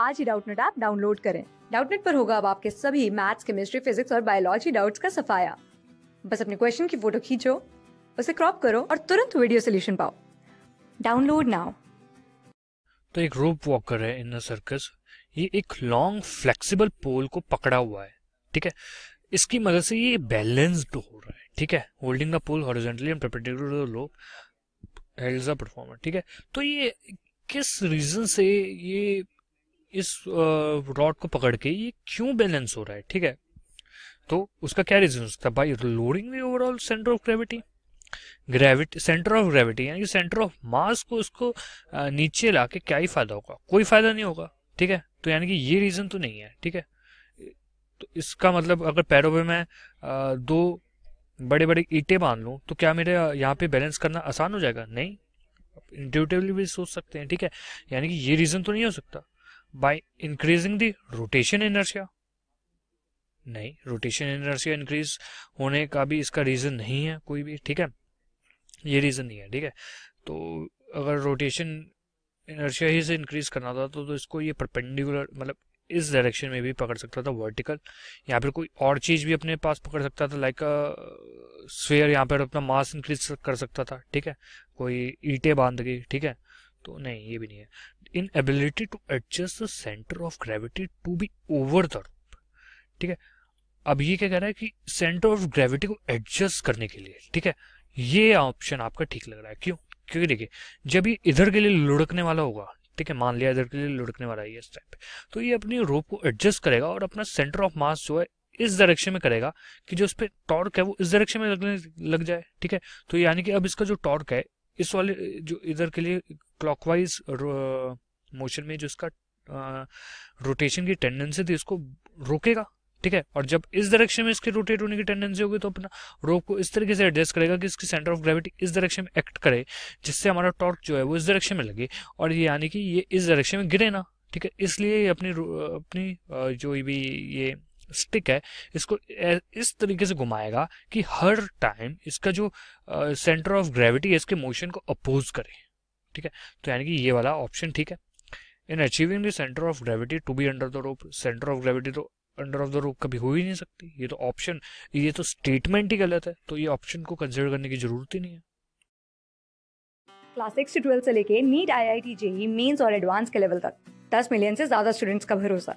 आज ही Doubtnut app download करें डाउटनेट पर होगा अब आपके सभी मैथ्स केमिस्ट्री फिजिक्स और बायोलॉजी डाउट्स का सफाया बस अपने क्वेश्चन की फोटो खींचो उसे क्रॉप करो और तुरंत वीडियो सोल्यूशन पाओ डाउनलोड नाउ तो एक रोप वॉकर है इन सर्कस ये एक लॉन्ग फ्लेक्सिबल पोल को पकड़ा हुआ है ठीक है इसकी मदद से ये बैलेंस्ड हो रहा है ठीक है holding the pole horizontally and perpendicular to the rope helps the performer ठीक है तो ये किस रीजन से ये इस रॉड को पकड़ के ये क्यों बैलेंस हो रहा है ठीक है तो उसका क्या रीजन हो सकता है by lowering the overall centre of gravity gravity centre of gravity यानी कि सेंटर ऑफ मास को उसको नीचे ला के क्या ही फायदा होगा कोई फायदा नहीं होगा ठीक है तो यानी कि ये रीजन तो नहीं है ठीक है तो इसका मतलब अगर पैरों पे मैं दो बड़े बड़े ईटे बांध लूँ तो क्या मेरे यहाँ पे बैलेंस करना आसान हो जाएगा नहीं इंटिवली भी सोच सकते हैं ठीक है यानी कि ये रीजन तो नहीं हो सकता by increasing the rotation inertia नहीं रोटेशन इनर्शिया इंक्रीज होने का भी इसका रीज़न नहीं है कोई भी ठीक है ये रीज़न नहीं है ठीक है तो अगर रोटेशन इनर्शिया ही से इंक्रीज करना था तो, तो इसको ये परपेंडिकुलर मतलब इस डायरेक्शन में भी पकड़ सकता था वर्टिकल यहाँ पर कोई और चीज़ भी अपने पास पकड़ सकता था लाइक स्वेयर यहाँ पर अपना मास इंक्रीज कर सकता था ठीक है कोई ईटे बांध के ठीक है तो नहीं ये भी नहीं है inability to adjust the centre of gravity to be over the rope ठीक है अब ये क्या कह रहा है कि सेंटर ऑफ ग्रेविटी को एडजस्ट करने के लिए ठीक है ये ऑप्शन आपका ठीक लग रहा है क्यों क्योंकि देखिए जब ये इधर के लिए लुढ़कने वाला होगा ठीक है मान लिया इधर के लिए लुढ़कने वाला है इस टाइप तो ये अपनी रोप को एडजस्ट करेगा और अपना सेंटर ऑफ मास जो है इस डायरेक्शन में करेगा कि जो उस पर टॉर्क है वो इस डायरेक्शन में लगने लग जाए ठीक है तो यानी कि अब इसका जो टॉर्क है इस वाले जो इधर के लिए क्लॉकवाइज मोशन में जो इसका रोटेशन की टेंडेंसी थी इसको रोकेगा ठीक है और जब इस डायरेक्शन में इसके रोटेट होने की टेंडेंसी होगी तो अपना रोप को इस तरीके से एडजस्ट करेगा कि इसकी सेंटर ऑफ ग्रेविटी इस डायरेक्शन में एक्ट करे जिससे हमारा टॉर्क जो है वो इस डायरेक्शन में लगे और ये यानी कि ये इस डायरेक्शन में गिरे ना ठीक है इसलिए अपनी अपनी जो भी ये स्टिक है इसको इस तरीके से घुमाएगा कि हर टाइम इसका जो सेंटर ऑफ ग्रेविटी इसके मोशन को अपोज करे ठीक है तो यानी कि ये वाला ऑप्शन ठीक है in achieving the centre of gravity to be under the rope centre of gravity तो अंडर ऑफ द रूप कभी हो ही नहीं सकती ये तो ऑप्शन ये तो स्टेटमेंट ही गलत है तो ये ऑप्शन को कंसिडर करने की जरूरत ही नहीं है क्लास सिक्स से ट्वेल्थ से लेके NEET I I T JEE Mains और एडवांस के लेवल तक दस मिलियन से ज्यादा स्टूडेंट्स का भरोसा